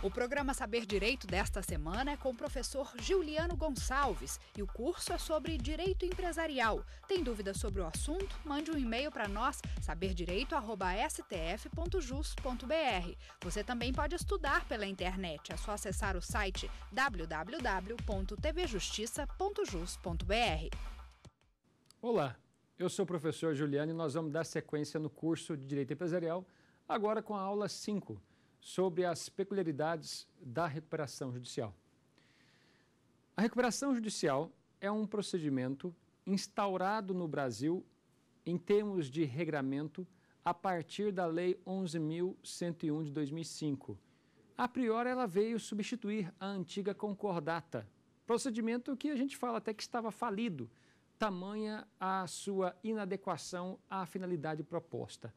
O programa Saber Direito desta semana é com o professor Juliano Gonçalves e o curso é sobre direito empresarial. Tem dúvidas sobre o assunto? Mande um e-mail para nós, saberdireito.stf.jus.br. Você também pode estudar pela internet. É só acessar o site www.tvjustiça.jus.br. Olá, eu sou o professor Juliano e nós vamos dar sequência no curso de Direito Empresarial, agora com a aula 5 sobre as peculiaridades da recuperação judicial. A recuperação judicial é um procedimento instaurado no Brasil em termos de regramento a partir da Lei 11.101 de 2005. A priori, ela veio substituir a antiga concordata, procedimento que a gente fala até que estava falido, tamanha a sua inadequação à finalidade proposta.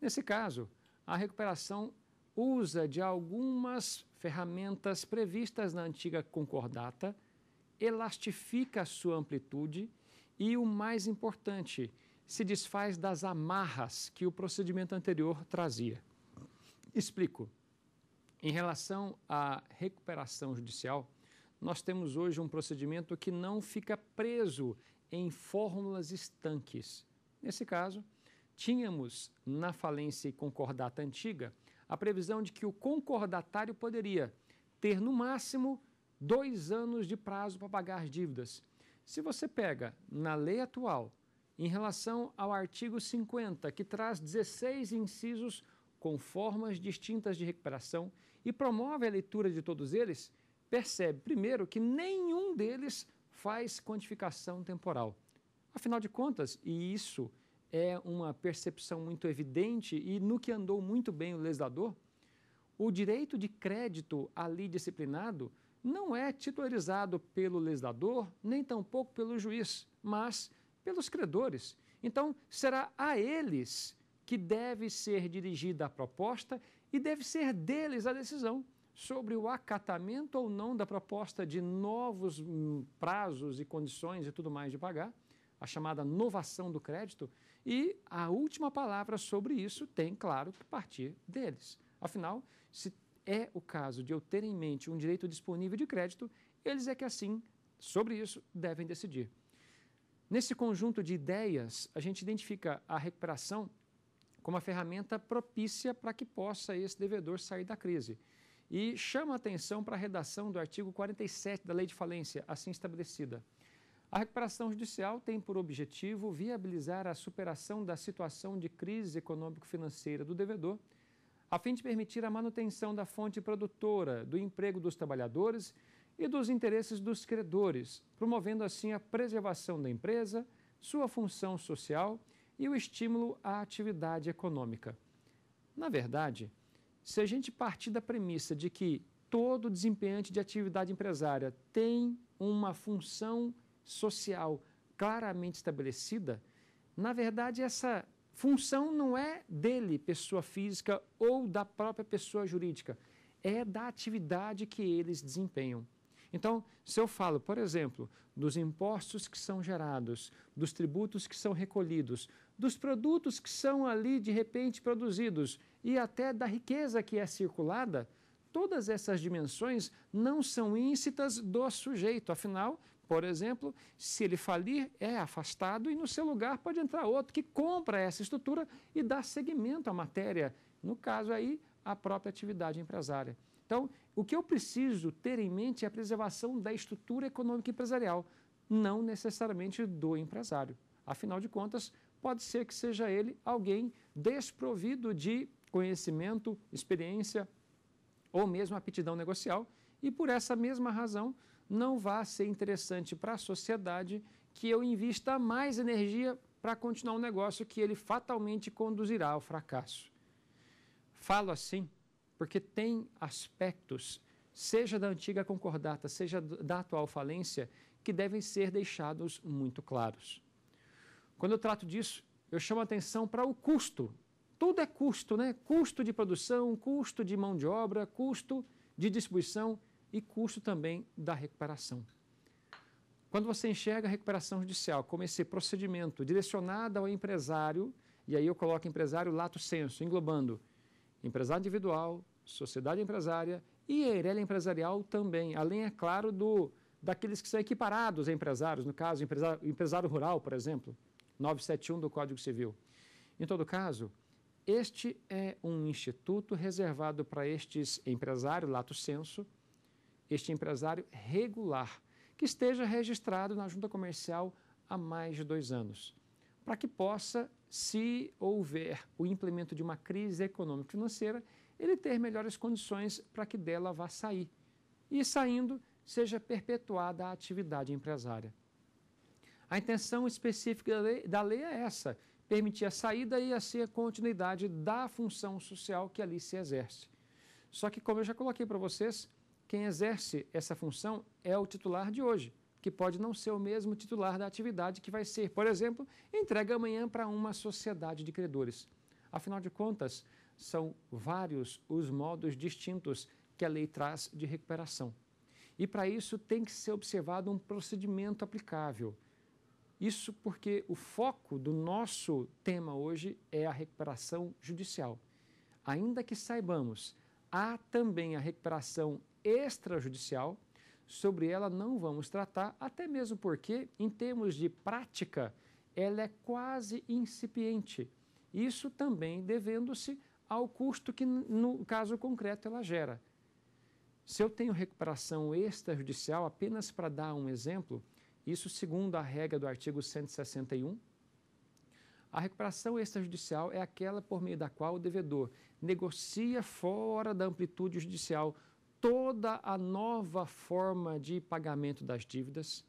Nesse caso, a recuperação usa de algumas ferramentas previstas na antiga concordata, elastifica a sua amplitude e, o mais importante, se desfaz das amarras que o procedimento anterior trazia. Explico. Em relação à recuperação judicial, nós temos hoje um procedimento que não fica preso em fórmulas estanques. Nesse caso, tínhamos na falência e concordata antiga a previsão de que o concordatário poderia ter, no máximo, dois anos de prazo para pagar as dívidas. Se você pega na lei atual, em relação ao artigo 50, que traz 16 incisos com formas distintas de recuperação e promove a leitura de todos eles, percebe, primeiro, que nenhum deles faz quantificação temporal. Afinal de contas, e isso é uma percepção muito evidente e no que andou muito bem o legislador, o direito de crédito ali disciplinado não é titularizado pelo legislador, nem tampouco pelo juiz, mas pelos credores. Então, será a eles que deve ser dirigida a proposta e deve ser deles a decisão sobre o acatamento ou não da proposta de novos hum, prazos e condições e tudo mais de pagar a chamada novação do crédito, e a última palavra sobre isso tem, claro, que partir deles. Afinal, se é o caso de eu ter em mente um direito disponível de crédito, eles é que assim, sobre isso, devem decidir. Nesse conjunto de ideias, a gente identifica a recuperação como a ferramenta propícia para que possa esse devedor sair da crise. E chama atenção para a redação do artigo 47 da Lei de Falência, assim estabelecida. A recuperação judicial tem por objetivo viabilizar a superação da situação de crise econômico-financeira do devedor, a fim de permitir a manutenção da fonte produtora, do emprego dos trabalhadores e dos interesses dos credores, promovendo assim a preservação da empresa, sua função social e o estímulo à atividade econômica. Na verdade, se a gente partir da premissa de que todo desempenhante de atividade empresária tem uma função social claramente estabelecida, na verdade, essa função não é dele, pessoa física, ou da própria pessoa jurídica, é da atividade que eles desempenham. Então, se eu falo, por exemplo, dos impostos que são gerados, dos tributos que são recolhidos, dos produtos que são ali de repente produzidos e até da riqueza que é circulada, todas essas dimensões não são íncitas do sujeito. Afinal, por exemplo, se ele falir, é afastado e no seu lugar pode entrar outro que compra essa estrutura e dá seguimento à matéria, no caso aí, a própria atividade empresária. Então, o que eu preciso ter em mente é a preservação da estrutura econômica empresarial, não necessariamente do empresário. Afinal de contas, pode ser que seja ele alguém desprovido de conhecimento, experiência ou mesmo aptidão negocial e por essa mesma razão não vá ser interessante para a sociedade que eu invista mais energia para continuar um negócio que ele fatalmente conduzirá ao fracasso. Falo assim porque tem aspectos, seja da antiga concordata, seja da atual falência, que devem ser deixados muito claros. Quando eu trato disso, eu chamo atenção para o custo. Tudo é custo, né? Custo de produção, custo de mão de obra, custo de distribuição e custo também da recuperação. Quando você enxerga a recuperação judicial como esse procedimento direcionado ao empresário, e aí eu coloco empresário lato senso, englobando empresário individual, sociedade empresária e erelha empresarial também, além, é claro, do daqueles que são equiparados a empresários, no caso, empresário, empresário rural, por exemplo, 971 do Código Civil. Em todo caso, este é um instituto reservado para estes empresários lato senso, este empresário regular, que esteja registrado na junta comercial há mais de dois anos, para que possa, se houver o implemento de uma crise econômica financeira, ele ter melhores condições para que dela vá sair. E saindo, seja perpetuada a atividade empresária. A intenção específica da lei, da lei é essa: permitir a saída e assim a continuidade da função social que ali se exerce. Só que, como eu já coloquei para vocês, quem exerce essa função é o titular de hoje, que pode não ser o mesmo titular da atividade que vai ser, por exemplo, entregue amanhã para uma sociedade de credores. Afinal de contas, são vários os modos distintos que a lei traz de recuperação. E para isso tem que ser observado um procedimento aplicável. Isso porque o foco do nosso tema hoje é a recuperação judicial. Ainda que saibamos, há também a recuperação extrajudicial, sobre ela não vamos tratar, até mesmo porque, em termos de prática, ela é quase incipiente. Isso também devendo-se ao custo que, no caso concreto, ela gera. Se eu tenho recuperação extrajudicial, apenas para dar um exemplo, isso segundo a regra do artigo 161, a recuperação extrajudicial é aquela por meio da qual o devedor negocia fora da amplitude judicial toda a nova forma de pagamento das dívidas.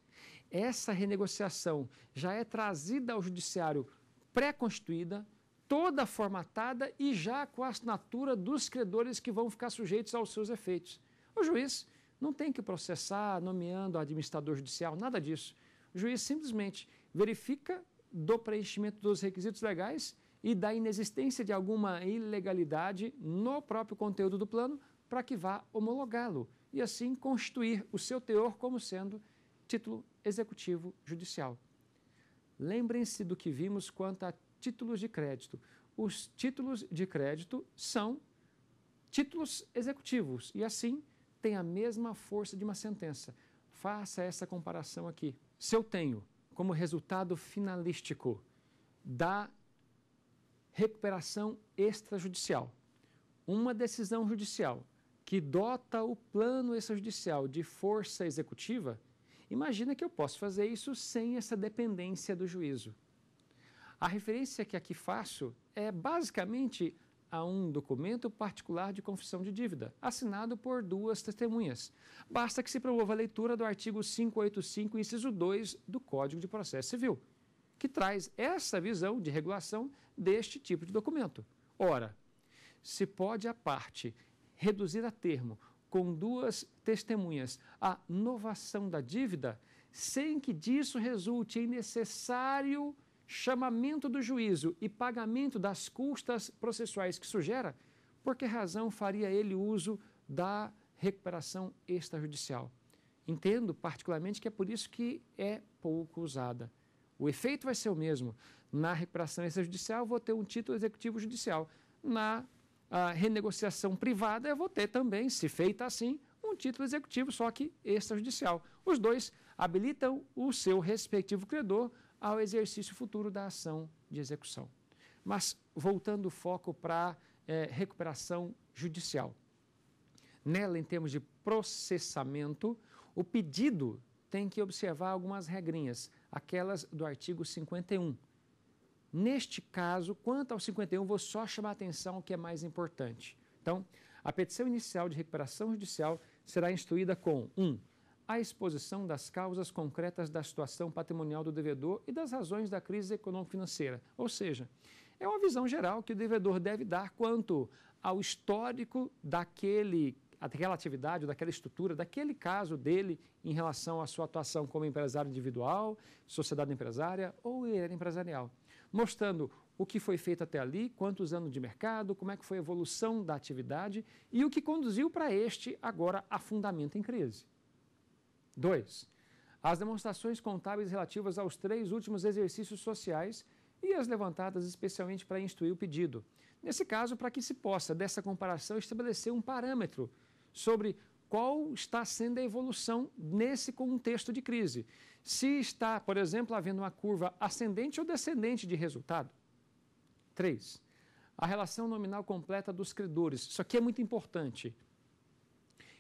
Essa renegociação já é trazida ao judiciário pré-constituída, toda formatada e já com a assinatura dos credores que vão ficar sujeitos aos seus efeitos. O juiz não tem que processar nomeando administrador judicial, nada disso. O juiz simplesmente verifica do preenchimento dos requisitos legais e da inexistência de alguma ilegalidade no próprio conteúdo do plano para que vá homologá-lo e assim constituir o seu teor como sendo título executivo judicial. Lembrem-se do que vimos quanto a títulos de crédito. Os títulos de crédito são títulos executivos e assim tem a mesma força de uma sentença. Faça essa comparação aqui. Se eu tenho como resultado finalístico da recuperação extrajudicial uma decisão judicial que dota o plano extrajudicial de força executiva, imagina que eu posso fazer isso sem essa dependência do juízo. A referência que aqui faço é basicamente a um documento particular de confissão de dívida, assinado por duas testemunhas. Basta que se promova a leitura do artigo 585, inciso 2 do Código de Processo Civil, que traz essa visão de regulação deste tipo de documento. Ora, se pode a parte reduzir a termo, com duas testemunhas, a novação da dívida, sem que disso resulte em necessário chamamento do juízo e pagamento das custas processuais que sugera, por que razão faria ele uso da recuperação extrajudicial? Entendo particularmente que é por isso que é pouco usada. O efeito vai ser o mesmo. Na recuperação extrajudicial, vou ter um título executivo judicial. Na a renegociação privada, eu vou ter também, se feita assim, um título executivo, só que extrajudicial. Os dois habilitam o seu respectivo credor ao exercício futuro da ação de execução. Mas, voltando o foco para é, recuperação judicial. Nela, em termos de processamento, o pedido tem que observar algumas regrinhas, aquelas do artigo 51. Neste caso, quanto ao 51, vou só chamar a atenção o que é mais importante. Então, a petição inicial de recuperação judicial será instruída com 1. Um, a exposição das causas concretas da situação patrimonial do devedor e das razões da crise econômico-financeira. Ou seja, é uma visão geral que o devedor deve dar quanto ao histórico daquele daquela atividade, daquela estrutura, daquele caso dele em relação à sua atuação como empresário individual, sociedade empresária ou era empresarial mostrando o que foi feito até ali, quantos anos de mercado, como é que foi a evolução da atividade e o que conduziu para este agora afundamento em crise. 2. As demonstrações contábeis relativas aos três últimos exercícios sociais e as levantadas especialmente para instruir o pedido. Nesse caso, para que se possa, dessa comparação, estabelecer um parâmetro sobre qual está sendo a evolução nesse contexto de crise. Se está, por exemplo, havendo uma curva ascendente ou descendente de resultado. 3. A relação nominal completa dos credores. Isso aqui é muito importante.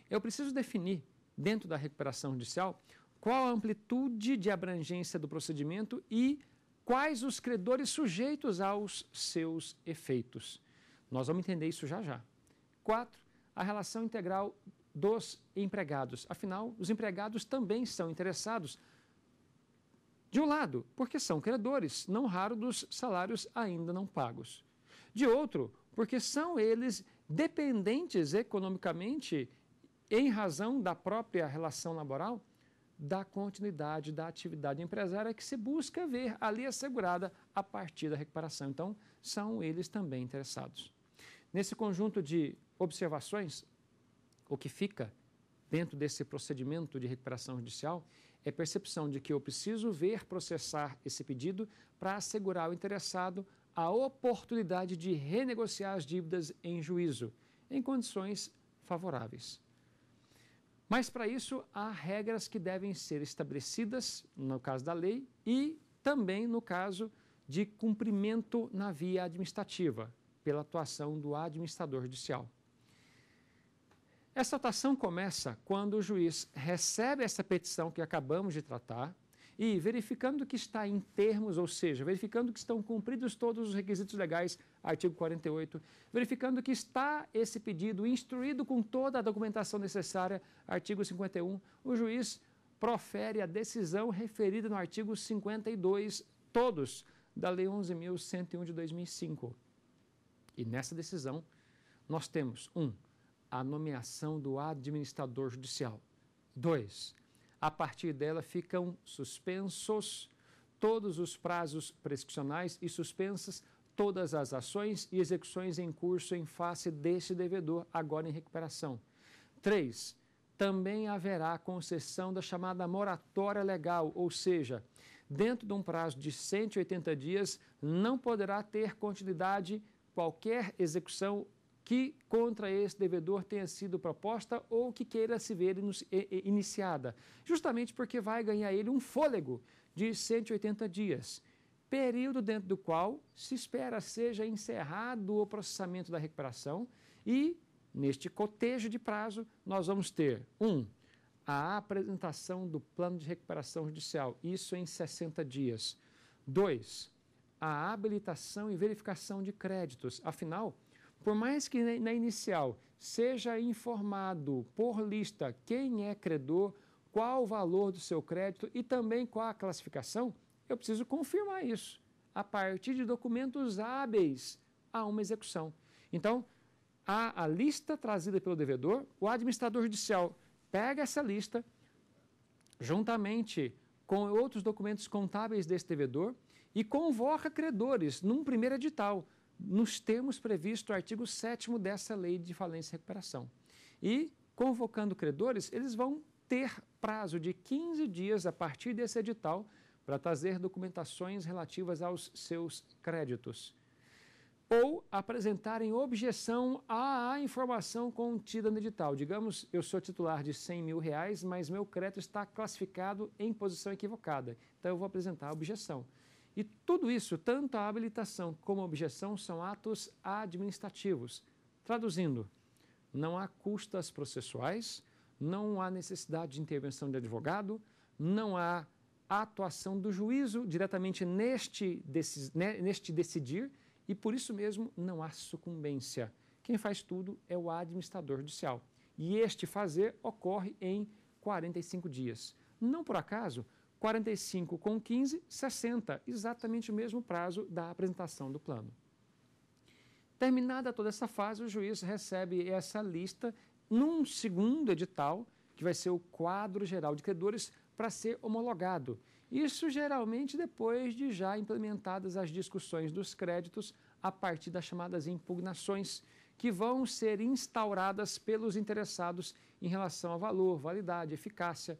Eu preciso definir, dentro da recuperação judicial, qual a amplitude de abrangência do procedimento e quais os credores sujeitos aos seus efeitos. Nós vamos entender isso já já. 4. A relação integral dos empregados. Afinal, os empregados também são interessados. De um lado, porque são credores, não raro dos salários ainda não pagos. De outro, porque são eles dependentes economicamente, em razão da própria relação laboral, da continuidade da atividade empresária que se busca ver ali assegurada a partir da recuperação. Então, são eles também interessados. Nesse conjunto de observações, o que fica dentro desse procedimento de recuperação judicial é percepção de que eu preciso ver processar esse pedido para assegurar ao interessado a oportunidade de renegociar as dívidas em juízo, em condições favoráveis. Mas para isso há regras que devem ser estabelecidas no caso da lei e também no caso de cumprimento na via administrativa, pela atuação do administrador judicial. Essa atuação começa quando o juiz recebe essa petição que acabamos de tratar e, verificando que está em termos, ou seja, verificando que estão cumpridos todos os requisitos legais, artigo 48, verificando que está esse pedido instruído com toda a documentação necessária, artigo 51, o juiz profere a decisão referida no artigo 52, todos, da Lei 11.101 de 2005. E nessa decisão, nós temos, um, a nomeação do administrador judicial. 2. A partir dela ficam suspensos todos os prazos prescricionais e suspensas todas as ações e execuções em curso em face deste devedor, agora em recuperação. 3. Também haverá concessão da chamada moratória legal, ou seja, dentro de um prazo de 180 dias, não poderá ter continuidade qualquer execução que contra esse devedor tenha sido proposta ou que queira se ver iniciada, justamente porque vai ganhar ele um fôlego de 180 dias, período dentro do qual se espera seja encerrado o processamento da recuperação e, neste cotejo de prazo, nós vamos ter, um, a apresentação do plano de recuperação judicial, isso em 60 dias. Dois, a habilitação e verificação de créditos. Afinal, por mais que na inicial seja informado por lista quem é credor, qual o valor do seu crédito e também qual a classificação, eu preciso confirmar isso a partir de documentos hábeis a uma execução. Então, a, a lista trazida pelo devedor, o administrador judicial pega essa lista juntamente com outros documentos contábeis desse devedor e convoca credores num primeiro edital nos termos previsto no artigo 7 dessa lei de falência e recuperação. E, convocando credores, eles vão ter prazo de 15 dias a partir desse edital para trazer documentações relativas aos seus créditos ou apresentarem objeção à informação contida no edital. Digamos, eu sou titular de 100 mil reais, mas meu crédito está classificado em posição equivocada. Então, eu vou apresentar a objeção. E tudo isso, tanto a habilitação como a objeção, são atos administrativos. Traduzindo, não há custas processuais, não há necessidade de intervenção de advogado, não há atuação do juízo diretamente neste, né, neste decidir e, por isso mesmo, não há sucumbência. Quem faz tudo é o administrador judicial. E este fazer ocorre em 45 dias. Não por acaso, 45 com 15, 60, exatamente o mesmo prazo da apresentação do plano. Terminada toda essa fase, o juiz recebe essa lista num segundo edital, que vai ser o quadro geral de credores, para ser homologado. Isso geralmente depois de já implementadas as discussões dos créditos a partir das chamadas impugnações, que vão ser instauradas pelos interessados em relação a valor, validade, eficácia,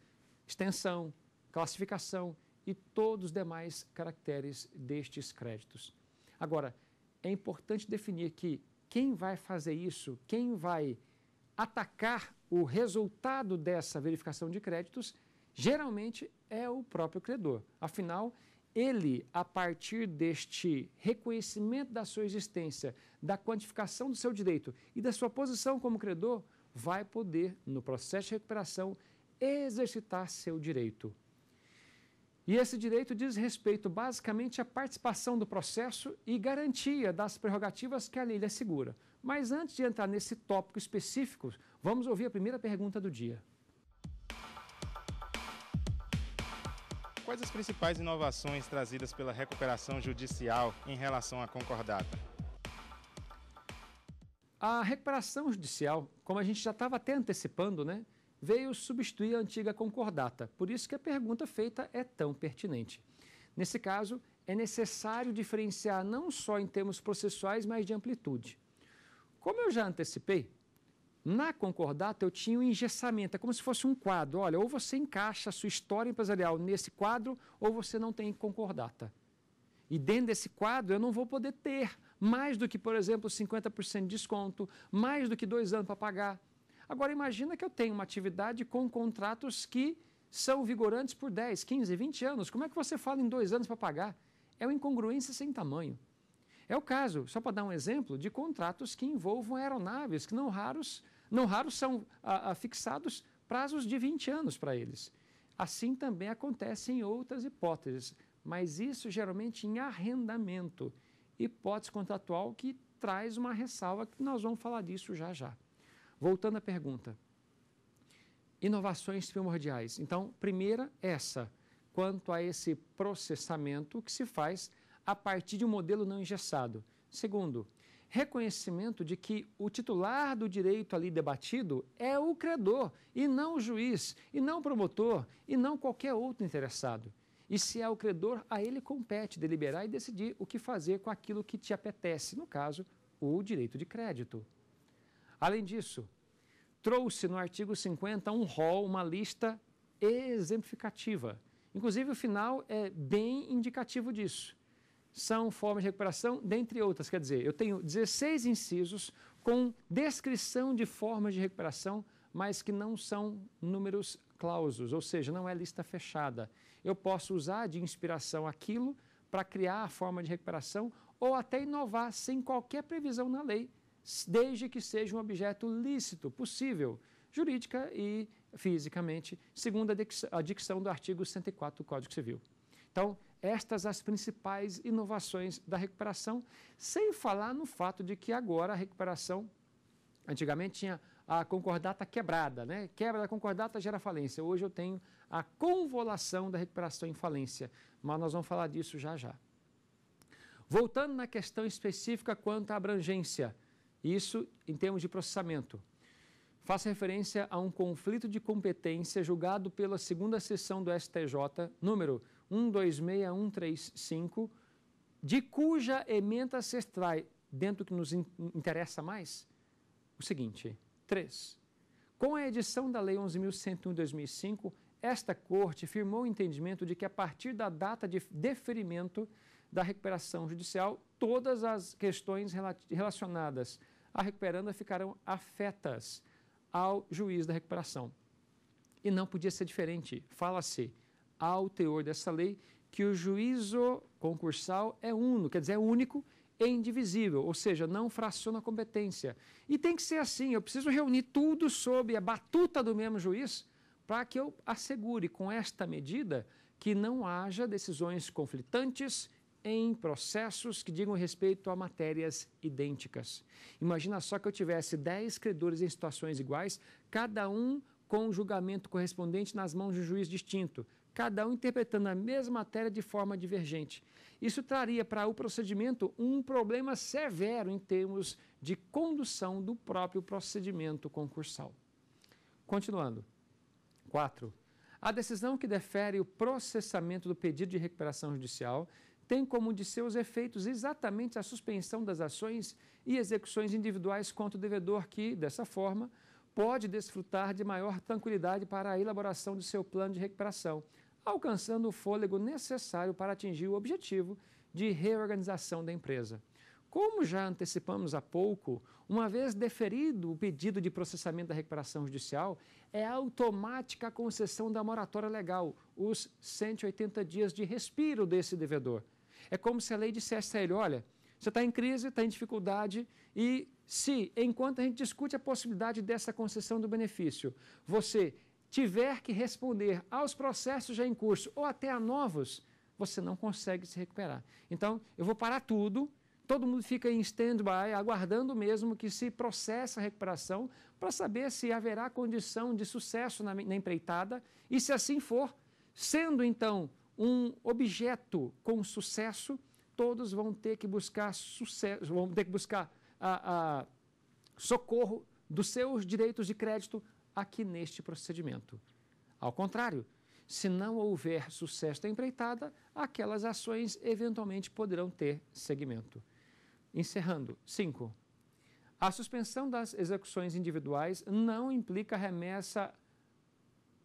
extensão, classificação e todos os demais caracteres destes créditos. Agora, é importante definir que quem vai fazer isso, quem vai atacar o resultado dessa verificação de créditos, geralmente é o próprio credor. Afinal, ele, a partir deste reconhecimento da sua existência, da quantificação do seu direito e da sua posição como credor, vai poder, no processo de recuperação, exercitar seu direito. E esse direito diz respeito basicamente à participação do processo e garantia das prerrogativas que a lei lhe assegura. Mas antes de entrar nesse tópico específico, vamos ouvir a primeira pergunta do dia. Quais as principais inovações trazidas pela recuperação judicial em relação à concordata? A recuperação judicial, como a gente já estava até antecipando, né, veio substituir a antiga concordata, por isso que a pergunta feita é tão pertinente. Nesse caso, é necessário diferenciar não só em termos processuais, mas de amplitude. Como eu já antecipei, na concordata eu tinha um engessamento, é como se fosse um quadro. Olha, ou você encaixa a sua história empresarial nesse quadro, ou você não tem concordata. E dentro desse quadro eu não vou poder ter mais do que, por exemplo, 50% de desconto, mais do que dois anos para pagar, Agora, imagina que eu tenho uma atividade com contratos que são vigorantes por 10, 15, 20 anos. Como é que você fala em dois anos para pagar? É uma incongruência sem tamanho. É o caso, só para dar um exemplo, de contratos que envolvam aeronaves, que não raros, não raros são a, a, fixados prazos de 20 anos para eles. Assim também acontece em outras hipóteses, mas isso geralmente em arrendamento, hipótese contratual que traz uma ressalva que nós vamos falar disso já já. Voltando à pergunta. Inovações primordiais. Então, primeira, essa, quanto a esse processamento que se faz a partir de um modelo não engessado. Segundo, reconhecimento de que o titular do direito ali debatido é o credor, e não o juiz, e não o promotor, e não qualquer outro interessado. E se é o credor, a ele compete deliberar e decidir o que fazer com aquilo que te apetece, no caso, o direito de crédito. Além disso, trouxe no artigo 50 um rol, uma lista exemplificativa. Inclusive, o final é bem indicativo disso. São formas de recuperação, dentre outras. Quer dizer, eu tenho 16 incisos com descrição de formas de recuperação, mas que não são números clausos, ou seja, não é lista fechada. Eu posso usar de inspiração aquilo para criar a forma de recuperação ou até inovar sem qualquer previsão na lei desde que seja um objeto lícito, possível, jurídica e fisicamente, segundo a dicção do artigo 104 do Código Civil. Então, estas as principais inovações da recuperação, sem falar no fato de que agora a recuperação, antigamente tinha a concordata quebrada, né? Quebra da concordata gera falência. Hoje eu tenho a convolação da recuperação em falência, mas nós vamos falar disso já já. Voltando na questão específica quanto à abrangência, isso em termos de processamento. Faça referência a um conflito de competência julgado pela segunda sessão do STJ, número 126135, de cuja emenda se extrai, dentro que nos interessa mais, o seguinte: 3. Com a edição da Lei 11.101-2005, esta Corte firmou o entendimento de que, a partir da data de deferimento da recuperação judicial, todas as questões relacionadas a recuperanda ficarão afetas ao juiz da recuperação. E não podia ser diferente. Fala-se ao teor dessa lei que o juízo concursal é uno, quer dizer, é único e indivisível, ou seja, não fraciona a competência. E tem que ser assim, eu preciso reunir tudo sob a batuta do mesmo juiz para que eu assegure com esta medida que não haja decisões conflitantes, em processos que digam respeito a matérias idênticas. Imagina só que eu tivesse 10 credores em situações iguais, cada um com o julgamento correspondente nas mãos de um juiz distinto, cada um interpretando a mesma matéria de forma divergente. Isso traria para o procedimento um problema severo em termos de condução do próprio procedimento concursal. Continuando. 4. A decisão que defere o processamento do pedido de recuperação judicial tem como de seus efeitos exatamente a suspensão das ações e execuções individuais contra o devedor, que, dessa forma, pode desfrutar de maior tranquilidade para a elaboração do seu plano de recuperação, alcançando o fôlego necessário para atingir o objetivo de reorganização da empresa. Como já antecipamos há pouco, uma vez deferido o pedido de processamento da recuperação judicial, é automática a concessão da moratória legal, os 180 dias de respiro desse devedor. É como se a lei dissesse a ele: olha, você está em crise, está em dificuldade, e se, enquanto a gente discute a possibilidade dessa concessão do benefício, você tiver que responder aos processos já em curso ou até a novos, você não consegue se recuperar. Então, eu vou parar tudo, todo mundo fica em stand-by, aguardando mesmo que se processe a recuperação para saber se haverá condição de sucesso na, na empreitada e, se assim for, sendo então um objeto com sucesso, todos vão ter que buscar sucesso, vão ter que buscar a, a socorro dos seus direitos de crédito aqui neste procedimento. Ao contrário, se não houver sucesso da empreitada, aquelas ações eventualmente poderão ter seguimento. Encerrando. 5. A suspensão das execuções individuais não implica remessa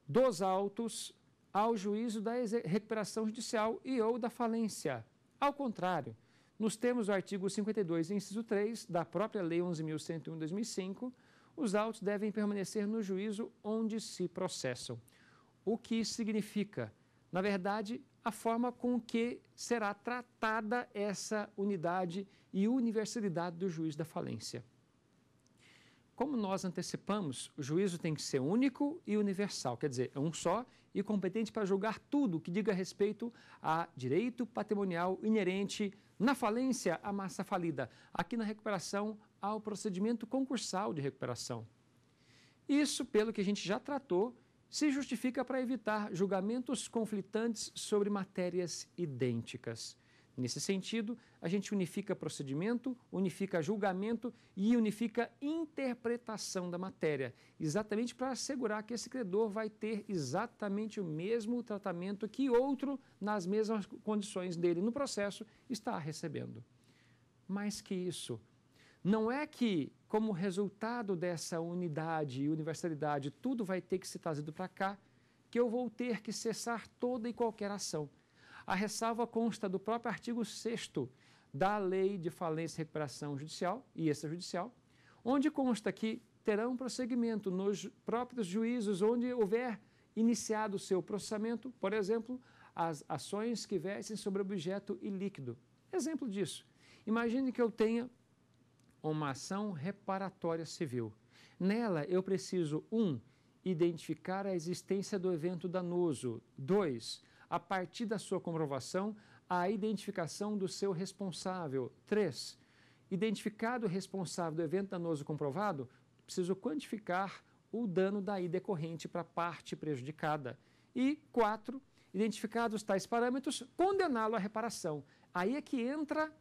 dos autos ao juízo da recuperação judicial e ou da falência. Ao contrário, nos termos do artigo 52, inciso 3 da própria Lei 11.101 2005, os autos devem permanecer no juízo onde se processam. O que significa, na verdade, a forma com que será tratada essa unidade e universalidade do juiz da falência. Como nós antecipamos, o juízo tem que ser único e universal, quer dizer, é um só e competente para julgar tudo que diga respeito a direito patrimonial inerente na falência à massa falida, aqui na recuperação ao procedimento concursal de recuperação. Isso, pelo que a gente já tratou, se justifica para evitar julgamentos conflitantes sobre matérias idênticas. Nesse sentido, a gente unifica procedimento, unifica julgamento e unifica interpretação da matéria, exatamente para assegurar que esse credor vai ter exatamente o mesmo tratamento que outro, nas mesmas condições dele no processo, está recebendo. Mais que isso, não é que, como resultado dessa unidade e universalidade, tudo vai ter que ser trazido para cá, que eu vou ter que cessar toda e qualquer ação. A ressalva consta do próprio artigo 6 da Lei de Falência e Recuperação Judicial e Extrajudicial, onde consta que terão prosseguimento nos próprios juízos onde houver iniciado o seu processamento, por exemplo, as ações que viessem sobre objeto ilíquido. Exemplo disso. Imagine que eu tenha uma ação reparatória civil. Nela, eu preciso, um, identificar a existência do evento danoso. dois a partir da sua comprovação, a identificação do seu responsável. 3. Identificado o responsável do evento danoso comprovado, preciso quantificar o dano daí decorrente para a parte prejudicada. E 4. Identificados tais parâmetros, condená-lo à reparação. Aí é que entra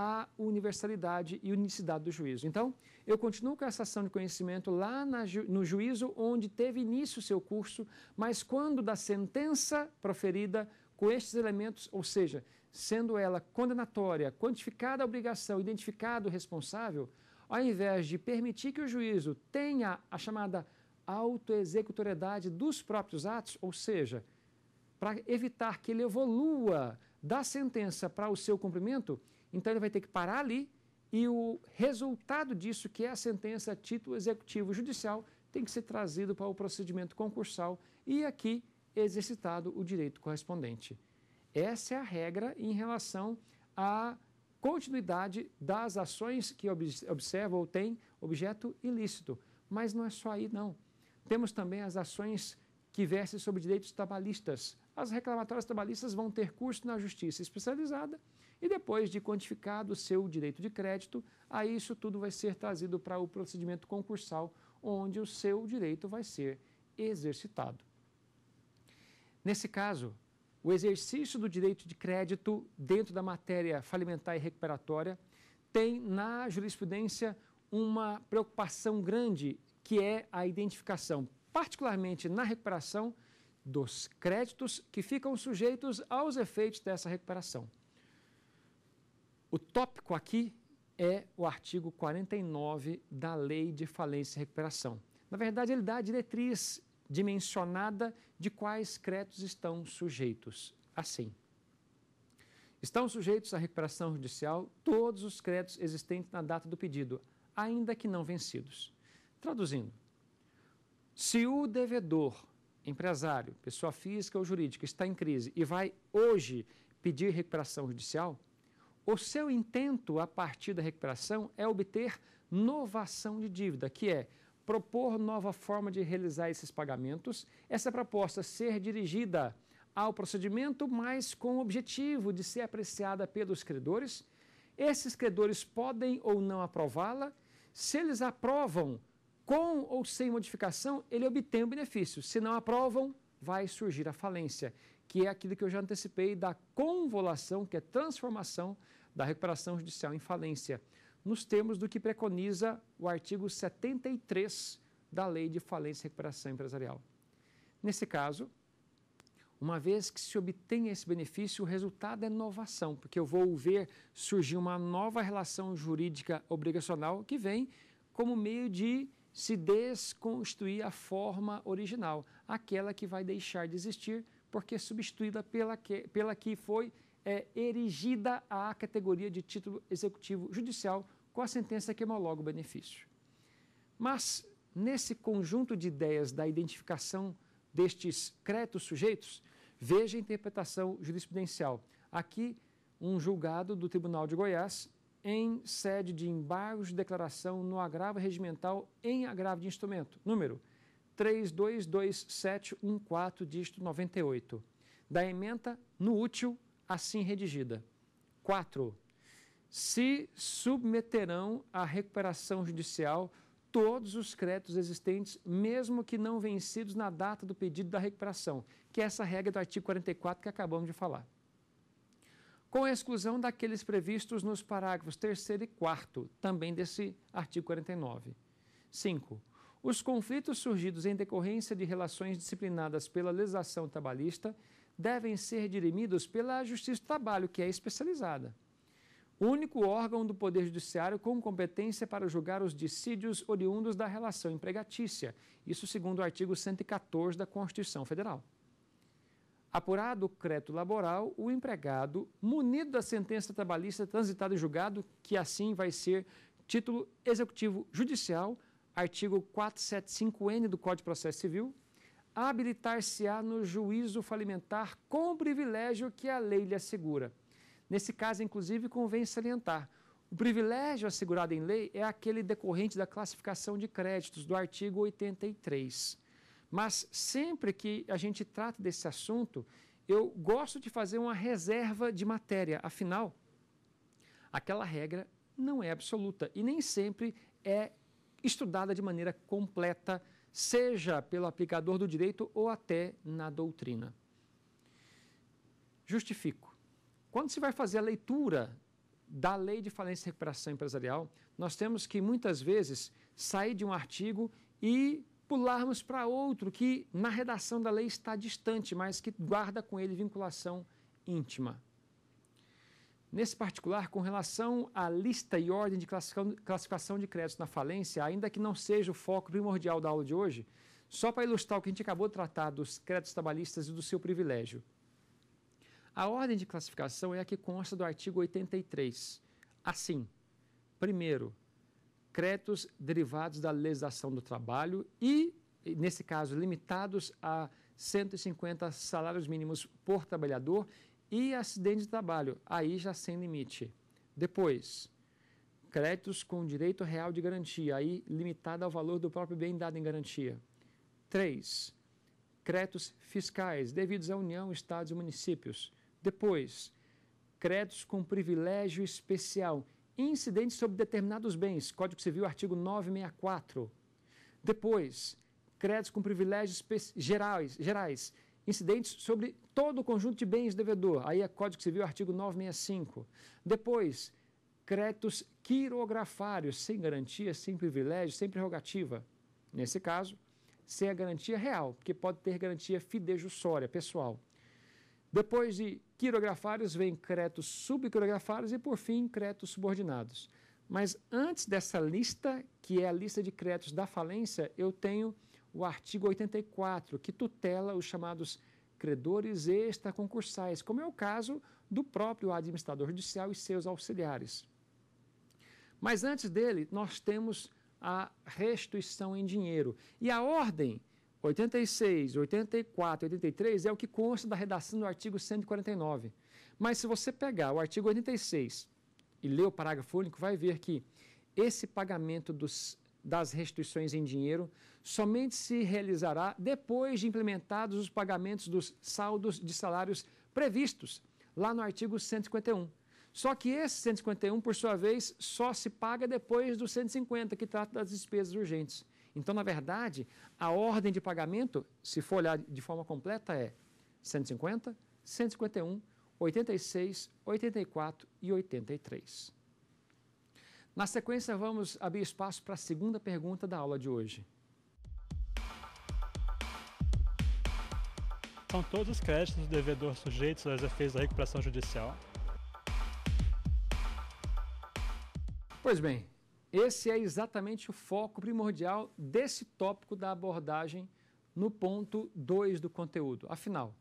a universalidade e unicidade do juízo. Então, eu continuo com essa ação de conhecimento lá na, no juízo onde teve início o seu curso, mas quando da sentença proferida com estes elementos, ou seja, sendo ela condenatória, quantificada a obrigação, identificado o responsável, ao invés de permitir que o juízo tenha a chamada autoexecutoriedade dos próprios atos, ou seja, para evitar que ele evolua da sentença para o seu cumprimento, então ele vai ter que parar ali e o resultado disso, que é a sentença a título executivo judicial, tem que ser trazido para o procedimento concursal e aqui exercitado o direito correspondente. Essa é a regra em relação à continuidade das ações que observam ou têm objeto ilícito. Mas não é só aí, não. Temos também as ações que versem sobre direitos trabalhistas. As reclamatórias trabalhistas vão ter curso na justiça especializada e depois de quantificado o seu direito de crédito, aí isso tudo vai ser trazido para o procedimento concursal, onde o seu direito vai ser exercitado. Nesse caso, o exercício do direito de crédito dentro da matéria falimentar e recuperatória tem na jurisprudência uma preocupação grande, que é a identificação, particularmente na recuperação, dos créditos que ficam sujeitos aos efeitos dessa recuperação. O tópico aqui é o artigo 49 da Lei de Falência e Recuperação. Na verdade, ele dá a diretriz dimensionada de quais créditos estão sujeitos. Assim, estão sujeitos à recuperação judicial todos os créditos existentes na data do pedido, ainda que não vencidos. Traduzindo, se o devedor, empresário, pessoa física ou jurídica, está em crise e vai hoje pedir recuperação judicial, o seu intento a partir da recuperação é obter novação de dívida, que é propor nova forma de realizar esses pagamentos, essa proposta ser dirigida ao procedimento, mas com o objetivo de ser apreciada pelos credores. Esses credores podem ou não aprová-la. Se eles aprovam com ou sem modificação, ele obtém o benefício. Se não aprovam, vai surgir a falência, que é aquilo que eu já antecipei da convolução, que é transformação da recuperação judicial em falência, nos termos do que preconiza o artigo 73 da Lei de Falência e Recuperação Empresarial. Nesse caso, uma vez que se obtém esse benefício, o resultado é inovação, porque eu vou ver surgir uma nova relação jurídica obrigacional que vem como meio de se desconstruir a forma original, aquela que vai deixar de existir porque é substituída pela que, pela que foi é erigida à categoria de título executivo judicial com a sentença que homologa o benefício. Mas, nesse conjunto de ideias da identificação destes créditos sujeitos, veja a interpretação jurisprudencial. Aqui, um julgado do Tribunal de Goiás em sede de embargos de declaração no agravo regimental em agravo de instrumento, número 322714 dígito 98. Da ementa no útil assim redigida. 4. Se submeterão à recuperação judicial todos os créditos existentes, mesmo que não vencidos na data do pedido da recuperação, que é essa regra do artigo 44 que acabamos de falar. Com a exclusão daqueles previstos nos parágrafos 3 e 4, também desse artigo 49. 5. Os conflitos surgidos em decorrência de relações disciplinadas pela legislação trabalhista devem ser dirimidos pela Justiça do Trabalho, que é especializada. único órgão do Poder Judiciário com competência para julgar os dissídios oriundos da relação empregatícia, isso segundo o artigo 114 da Constituição Federal. Apurado o crédito laboral, o empregado, munido da sentença trabalhista transitada e julgado, que assim vai ser título executivo judicial, artigo 475N do Código de Processo Civil, habilitar-se-á no juízo falimentar com o privilégio que a lei lhe assegura. Nesse caso, inclusive, convém salientar. O privilégio assegurado em lei é aquele decorrente da classificação de créditos do artigo 83. Mas sempre que a gente trata desse assunto, eu gosto de fazer uma reserva de matéria, afinal, aquela regra não é absoluta e nem sempre é estudada de maneira completa seja pelo aplicador do direito ou até na doutrina. Justifico. Quando se vai fazer a leitura da lei de falência e recuperação empresarial, nós temos que muitas vezes sair de um artigo e pularmos para outro que na redação da lei está distante, mas que guarda com ele vinculação íntima. Nesse particular, com relação à lista e ordem de classificação de créditos na falência, ainda que não seja o foco primordial da aula de hoje, só para ilustrar o que a gente acabou de tratar dos créditos trabalhistas e do seu privilégio. A ordem de classificação é a que consta do artigo 83. Assim, primeiro, créditos derivados da legislação do trabalho e, nesse caso, limitados a 150 salários mínimos por trabalhador e acidente de trabalho, aí já sem limite. Depois, créditos com direito real de garantia, aí limitado ao valor do próprio bem dado em garantia. 3. Créditos fiscais devidos à União, Estados e municípios. Depois, créditos com privilégio especial, incidentes sobre determinados bens, Código Civil, artigo 964. Depois, créditos com privilégios gerais, gerais incidentes sobre todo o conjunto de bens devedor. Aí é Código Civil, artigo 965. Depois, créditos quirografários, sem garantia, sem privilégio, sem prerrogativa. Nesse caso, sem a garantia real, porque pode ter garantia fidejussória, pessoal. Depois de quirografários, vem créditos subquirografários e, por fim, créditos subordinados. Mas antes dessa lista, que é a lista de créditos da falência, eu tenho o artigo 84, que tutela os chamados credores extraconcursais, como é o caso do próprio administrador judicial e seus auxiliares. Mas antes dele, nós temos a restituição em dinheiro. E a ordem 86, 84, 83 é o que consta da redação do artigo 149. Mas se você pegar o artigo 86 e ler o parágrafo único, vai ver que esse pagamento dos das restituições em dinheiro somente se realizará depois de implementados os pagamentos dos saldos de salários previstos lá no artigo 151. Só que esse 151, por sua vez, só se paga depois do 150, que trata das despesas urgentes. Então, na verdade, a ordem de pagamento, se for olhar de forma completa, é 150, 151, 86, 84 e 83. Na sequência, vamos abrir espaço para a segunda pergunta da aula de hoje. São todos os créditos do devedor sujeitos aos efeitos da recuperação judicial? Pois bem, esse é exatamente o foco primordial desse tópico da abordagem no ponto 2 do conteúdo. Afinal,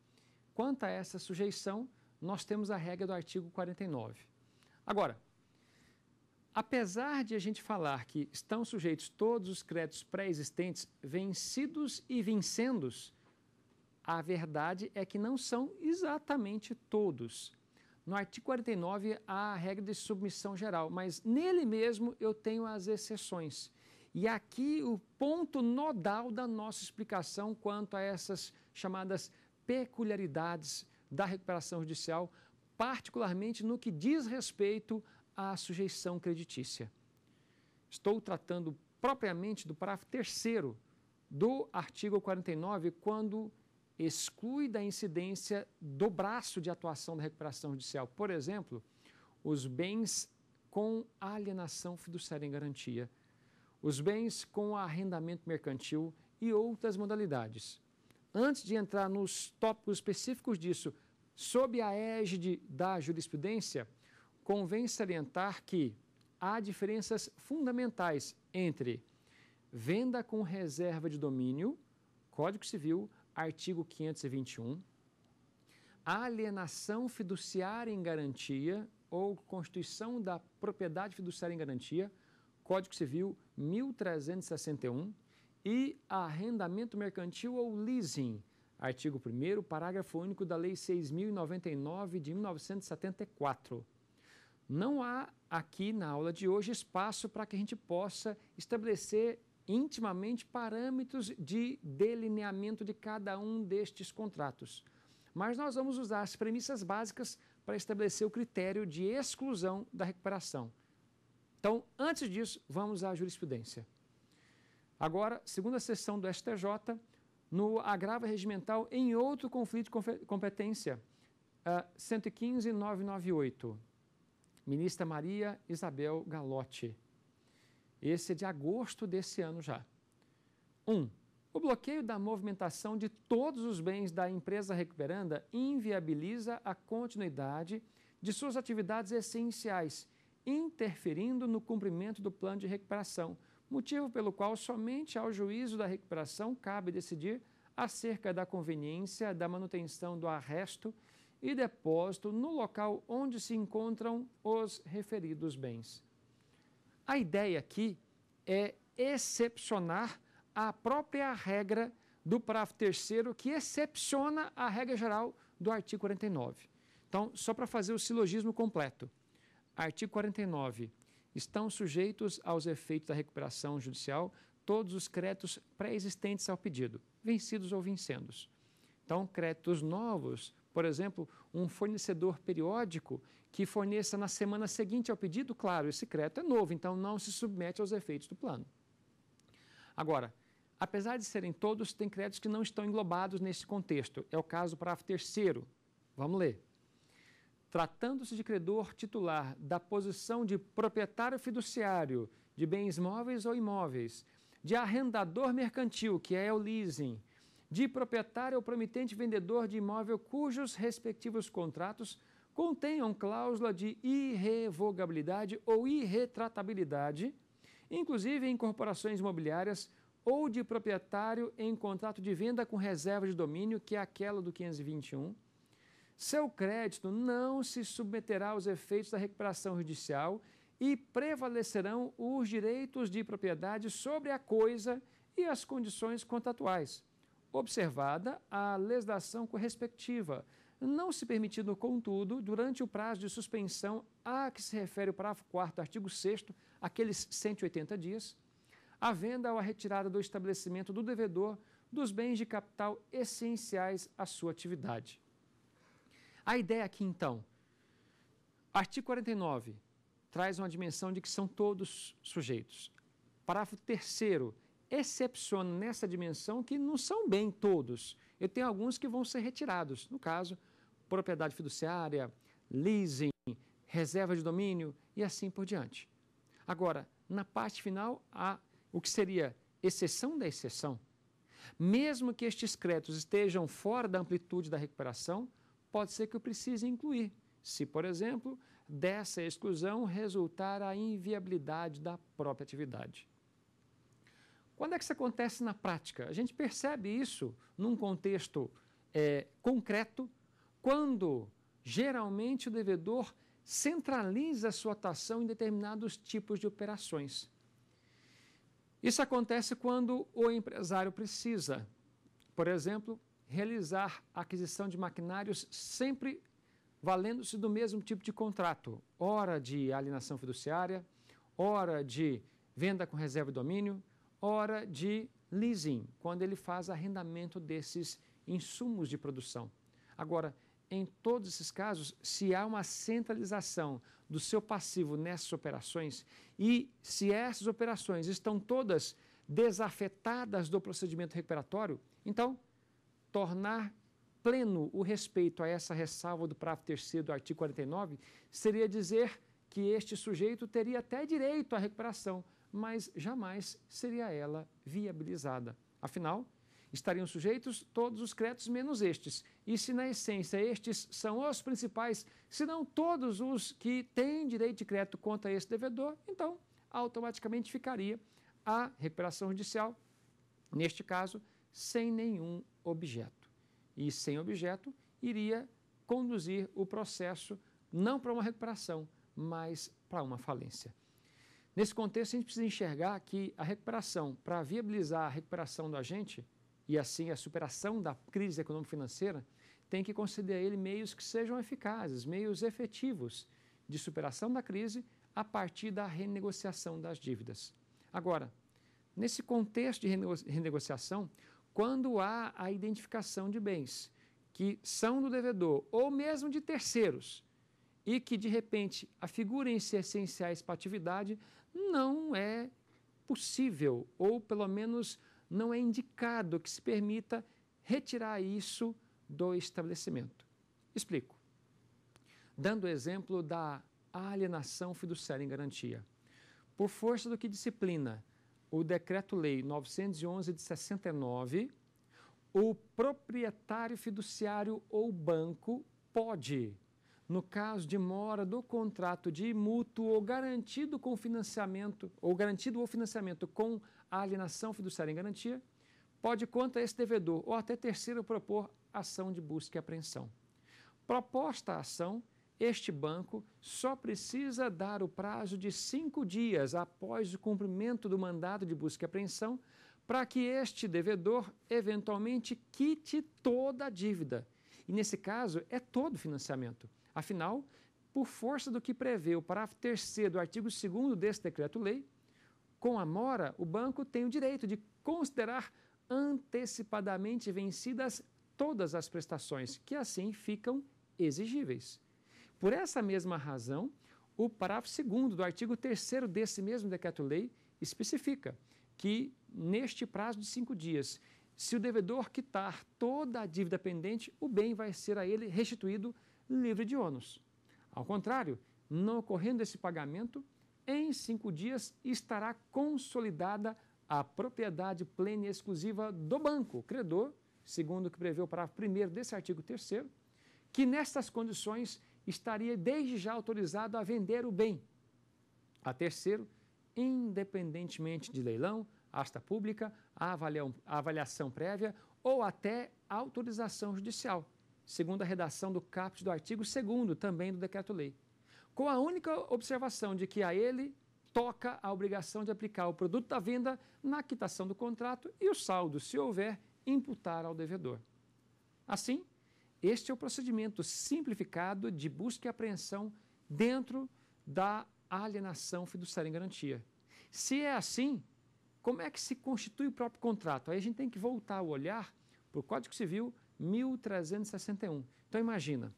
quanto a essa sujeição, nós temos a regra do artigo 49. Agora, Apesar de a gente falar que estão sujeitos todos os créditos pré-existentes vencidos e vincendos, a verdade é que não são exatamente todos. No artigo 49 há a regra de submissão geral, mas nele mesmo eu tenho as exceções. E aqui o ponto nodal da nossa explicação quanto a essas chamadas peculiaridades da recuperação judicial, particularmente no que diz respeito à sujeição creditícia. Estou tratando propriamente do parágrafo 3 do artigo 49, quando exclui da incidência do braço de atuação da recuperação judicial, por exemplo, os bens com alienação fiduciária em garantia, os bens com arrendamento mercantil e outras modalidades. Antes de entrar nos tópicos específicos disso, sob a égide da jurisprudência, convém salientar que há diferenças fundamentais entre venda com reserva de domínio, Código Civil, artigo 521, alienação fiduciária em garantia ou constituição da propriedade fiduciária em garantia, Código Civil 1361, e arrendamento mercantil ou leasing, artigo 1 parágrafo único da Lei 6099 de 1974. Não há aqui na aula de hoje espaço para que a gente possa estabelecer intimamente parâmetros de delineamento de cada um destes contratos. Mas nós vamos usar as premissas básicas para estabelecer o critério de exclusão da recuperação. Então, antes disso, vamos à jurisprudência. Agora, segunda sessão do STJ, no agravo regimental em outro conflito de competência, uh, ah, 115.998. Ministra Maria Isabel Galotti. Esse é de agosto desse ano já. 1. Um, o bloqueio da movimentação de todos os bens da empresa recuperanda inviabiliza a continuidade de suas atividades essenciais, interferindo no cumprimento do plano de recuperação, motivo pelo qual somente ao juízo da recuperação cabe decidir acerca da conveniência da manutenção do arresto e depósito no local onde se encontram os referidos bens. A ideia aqui é excepcionar a própria regra do parágrafo terceiro, que excepciona a regra geral do artigo 49. Então, só para fazer o silogismo completo. Artigo 49. Estão sujeitos aos efeitos da recuperação judicial todos os créditos pré-existentes ao pedido, vencidos ou vincendos. Então, créditos novos por exemplo, um fornecedor periódico que forneça na semana seguinte ao pedido, claro, esse crédito é novo, então não se submete aos efeitos do plano. Agora, apesar de serem todos, tem créditos que não estão englobados nesse contexto. É o caso para terceiro. Vamos ler. Tratando-se de credor titular da posição de proprietário fiduciário de bens móveis ou imóveis, de arrendador mercantil, que é o leasing, de proprietário ou promitente vendedor de imóvel cujos respectivos contratos contenham cláusula de irrevogabilidade ou irretratabilidade, inclusive em corporações imobiliárias ou de proprietário em contrato de venda com reserva de domínio, que é aquela do 521. Seu crédito não se submeterá aos efeitos da recuperação judicial e prevalecerão os direitos de propriedade sobre a coisa e as condições contratuais observada a legislação correspectiva, não se permitindo, contudo, durante o prazo de suspensão a que se refere o parágrafo 4 artigo 6 aqueles 180 dias, a venda ou a retirada do estabelecimento do devedor dos bens de capital essenciais à sua atividade. A ideia aqui, então, artigo 49 traz uma dimensão de que são todos sujeitos. Parágrafo 3 excepciono nessa dimensão que não são bem todos. Eu tenho alguns que vão ser retirados. No caso, propriedade fiduciária, leasing, reserva de domínio e assim por diante. Agora, na parte final, há o que seria exceção da exceção. Mesmo que estes créditos estejam fora da amplitude da recuperação, pode ser que eu precise incluir, se, por exemplo, dessa exclusão resultar a inviabilidade da própria atividade. Quando é que isso acontece na prática? A gente percebe isso num contexto é, concreto, quando geralmente o devedor centraliza sua atuação em determinados tipos de operações. Isso acontece quando o empresário precisa, por exemplo, realizar a aquisição de maquinários sempre valendo-se do mesmo tipo de contrato, hora de alienação fiduciária, hora de venda com reserva de domínio, hora de leasing, quando ele faz arrendamento desses insumos de produção. Agora, em todos esses casos, se há uma centralização do seu passivo nessas operações e se essas operações estão todas desafetadas do procedimento recuperatório, então, tornar pleno o respeito a essa ressalva do parágrafo terceiro do artigo 49 seria dizer que este sujeito teria até direito à recuperação, mas jamais seria ela viabilizada. Afinal, estariam sujeitos todos os créditos menos estes. E se na essência estes são os principais, se não todos os que têm direito de crédito contra esse devedor, então automaticamente ficaria a recuperação judicial, neste caso, sem nenhum objeto. E sem objeto iria conduzir o processo não para uma recuperação, mas para uma falência. Nesse contexto, a gente precisa enxergar que a recuperação, para viabilizar a recuperação do agente e assim a superação da crise econômico-financeira, tem que conceder a ele meios que sejam eficazes, meios efetivos de superação da crise a partir da renegociação das dívidas. Agora, nesse contexto de renegociação, quando há a identificação de bens que são do devedor ou mesmo de terceiros e que, de repente, afigurem-se é essenciais para a atividade, não é possível, ou pelo menos não é indicado que se permita retirar isso do estabelecimento. Explico. Dando o exemplo da alienação fiduciária em garantia. Por força do que disciplina o Decreto-Lei 911 de 69, o proprietário fiduciário ou banco pode no caso de mora do contrato de mútuo ou garantido com financiamento, ou garantido o financiamento com a alienação fiduciária em garantia, pode, quanto a esse devedor ou até terceiro, propor ação de busca e apreensão. Proposta a ação, este banco só precisa dar o prazo de cinco dias após o cumprimento do mandado de busca e apreensão para que este devedor eventualmente quite toda a dívida e nesse caso, é todo financiamento. Afinal, por força do que prevê o parágrafo 3 do artigo 2 deste decreto-lei, com a mora, o banco tem o direito de considerar antecipadamente vencidas todas as prestações, que assim ficam exigíveis. Por essa mesma razão, o parágrafo 2 do artigo 3 desse mesmo decreto-lei especifica que, neste prazo de cinco dias, se o devedor quitar toda a dívida pendente, o bem vai ser a ele restituído livre de ônus. Ao contrário, não ocorrendo esse pagamento, em cinco dias estará consolidada a propriedade plena e exclusiva do banco credor, segundo o que prevê o parágrafo 1 desse artigo 3, que nestas condições estaria desde já autorizado a vender o bem. A terceiro, independentemente de leilão, asta pública, a avaliação, prévia ou até autorização judicial, segundo a redação do caput do artigo 2 também do decreto-lei. Com a única observação de que a ele toca a obrigação de aplicar o produto da venda na quitação do contrato e o saldo, se houver, imputar ao devedor. Assim, este é o procedimento simplificado de busca e apreensão dentro da alienação fiduciária em garantia. Se é assim, como é que se constitui o próprio contrato? Aí a gente tem que voltar o olhar para o Código Civil 1361. Então imagina,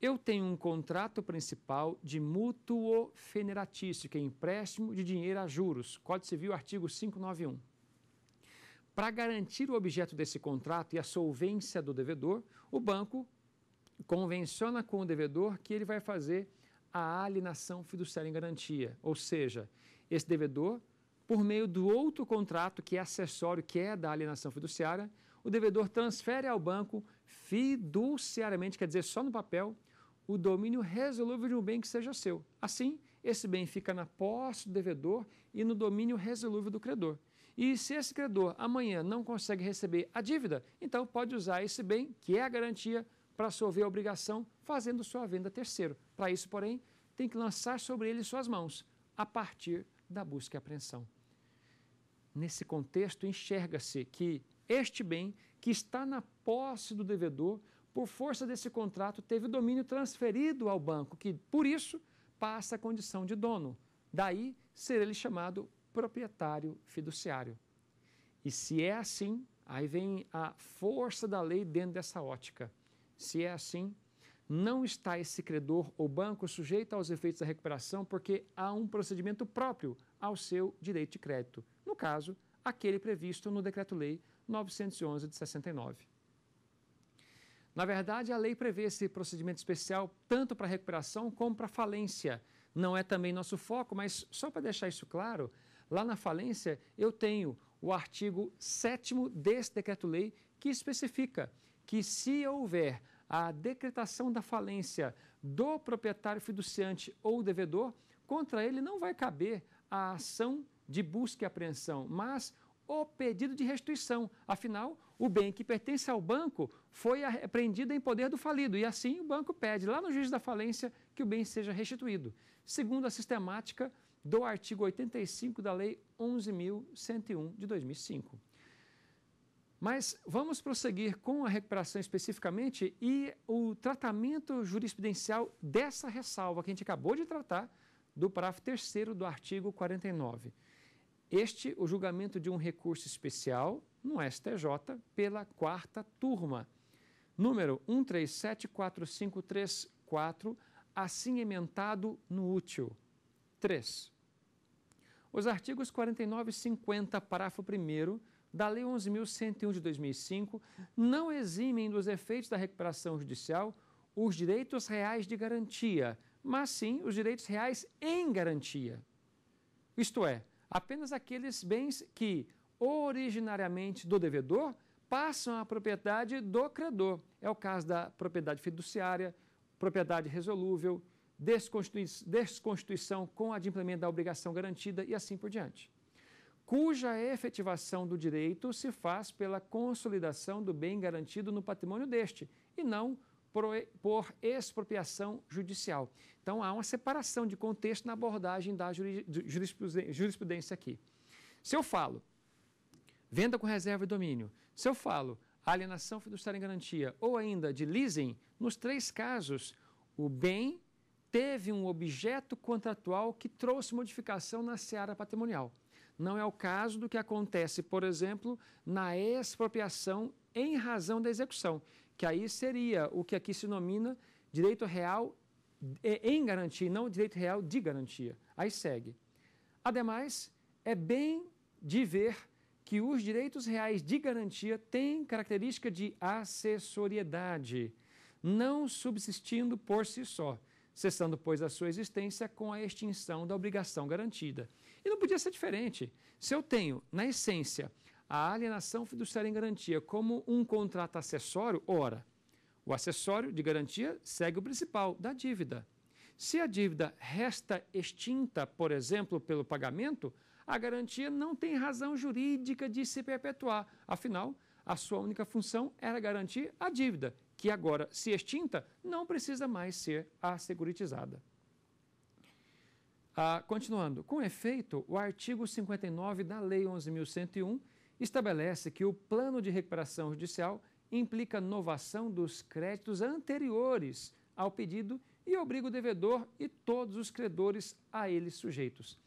eu tenho um contrato principal de mútuo feneratício, que é empréstimo de dinheiro a juros, Código Civil, artigo 591. Para garantir o objeto desse contrato e a solvência do devedor, o banco convenciona com o devedor que ele vai fazer a alienação fiduciária em garantia, ou seja, esse devedor por meio do outro contrato que é acessório, que é da alienação fiduciária, o devedor transfere ao banco fiduciariamente, quer dizer, só no papel, o domínio resolúvel de um bem que seja seu. Assim, esse bem fica na posse do devedor e no domínio resolúvel do credor. E se esse credor amanhã não consegue receber a dívida, então pode usar esse bem, que é a garantia, para solver a obrigação, fazendo sua venda a terceiro. Para isso, porém, tem que lançar sobre ele suas mãos, a partir da busca e apreensão. Nesse contexto, enxerga-se que este bem, que está na posse do devedor, por força desse contrato, teve o domínio transferido ao banco, que, por isso, passa a condição de dono. Daí ser ele chamado proprietário fiduciário. E se é assim, aí vem a força da lei dentro dessa ótica. Se é assim, não está esse credor ou banco sujeito aos efeitos da recuperação porque há um procedimento próprio ao seu direito de crédito, no caso, aquele previsto no Decreto-Lei 911 de 69. Na verdade, a lei prevê esse procedimento especial tanto para recuperação como para falência. Não é também nosso foco, mas só para deixar isso claro, lá na falência eu tenho o artigo 7 desse decreto-lei que especifica que se houver a decretação da falência do proprietário fiduciante ou devedor, contra ele não vai caber a ação de busca e apreensão, mas o pedido de restituição. Afinal, o bem que pertence ao banco foi apreendido em poder do falido e assim o banco pede lá no juiz da falência que o bem seja restituído, segundo a sistemática do artigo 85 da Lei 11.101 de 2005. Mas vamos prosseguir com a recuperação especificamente e o tratamento jurisprudencial dessa ressalva que a gente acabou de tratar do parágrafo 3 do artigo 49. Este, o julgamento de um recurso especial no STJ pela quarta turma. Número 1374534, assim emendado no útil. 3. Os artigos 49 e 50, parágrafo 1 da Lei 11.101 de 2005 não eximem dos efeitos da recuperação judicial os direitos reais de garantia, mas sim os direitos reais em garantia. Isto é, apenas aqueles bens que, originariamente do devedor, passam à propriedade do credor. É o caso da propriedade fiduciária, propriedade resolúvel, desconstituição com adimplemento da obrigação garantida e assim por diante cuja efetivação do direito se faz pela consolidação do bem garantido no patrimônio deste e não por expropriação judicial. Então há uma separação de contexto na abordagem da jurisprudência aqui. Se eu falo venda com reserva e domínio, se eu falo alienação fiduciária em garantia ou ainda de leasing, nos três casos o bem teve um objeto contratual que trouxe modificação na seara patrimonial. Não é o caso do que acontece, por exemplo, na expropriação em razão da execução, que aí seria o que aqui se denomina direito real é, em garantia, não direito real de garantia. Aí segue. Ademais, é bem de ver que os direitos reais de garantia têm característica de acessoriedade, não subsistindo por si só cessando, pois, a sua existência com a extinção da obrigação garantida. E não podia ser diferente. Se eu tenho, na essência, a alienação fiduciária em garantia como um contrato acessório, ora, o acessório de garantia segue o principal, da dívida. Se a dívida resta extinta, por exemplo, pelo pagamento, a garantia não tem razão jurídica de se perpetuar. Afinal, a sua única função era garantir a dívida que agora, se extinta, não precisa mais ser asseguritizada. Ah, continuando, com efeito, o artigo 59 da Lei 11.101 estabelece que o plano de recuperação judicial implica novação dos créditos anteriores ao pedido e obriga o devedor e todos os credores a ele sujeitos.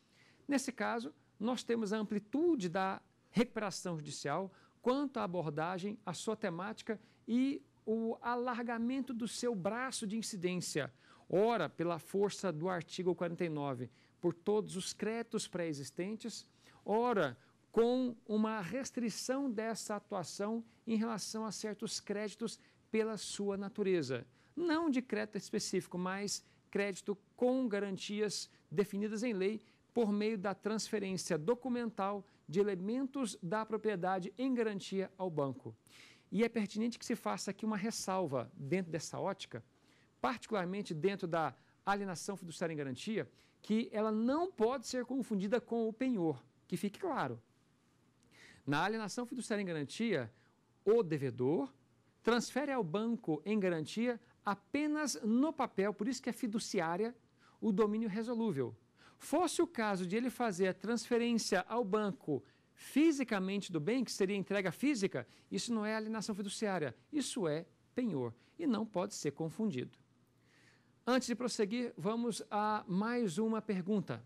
Nesse caso, nós temos a amplitude da recuperação judicial quanto à abordagem, à sua temática e o alargamento do seu braço de incidência, ora pela força do artigo 49, por todos os créditos pré-existentes, ora com uma restrição dessa atuação em relação a certos créditos pela sua natureza. Não de crédito específico, mas crédito com garantias definidas em lei por meio da transferência documental de elementos da propriedade em garantia ao banco. E é pertinente que se faça aqui uma ressalva dentro dessa ótica, particularmente dentro da alienação fiduciária em garantia, que ela não pode ser confundida com o penhor, que fique claro. Na alienação fiduciária em garantia, o devedor transfere ao banco em garantia apenas no papel, por isso que é fiduciária, o domínio resolúvel. Fosse o caso de ele fazer a transferência ao banco fisicamente do bem, que seria entrega física, isso não é alienação fiduciária, isso é penhor e não pode ser confundido. Antes de prosseguir, vamos a mais uma pergunta.